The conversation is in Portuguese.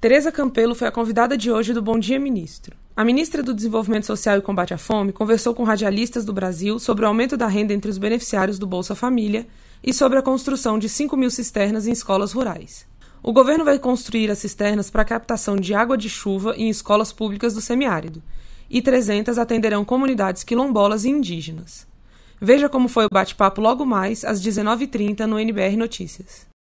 Tereza Campelo foi a convidada de hoje do Bom Dia Ministro. A ministra do Desenvolvimento Social e Combate à Fome conversou com radialistas do Brasil sobre o aumento da renda entre os beneficiários do Bolsa Família e sobre a construção de 5 mil cisternas em escolas rurais. O governo vai construir as cisternas para captação de água de chuva em escolas públicas do semiárido, e 300 atenderão comunidades quilombolas e indígenas. Veja como foi o bate-papo logo mais às 19h30 no NBR Notícias.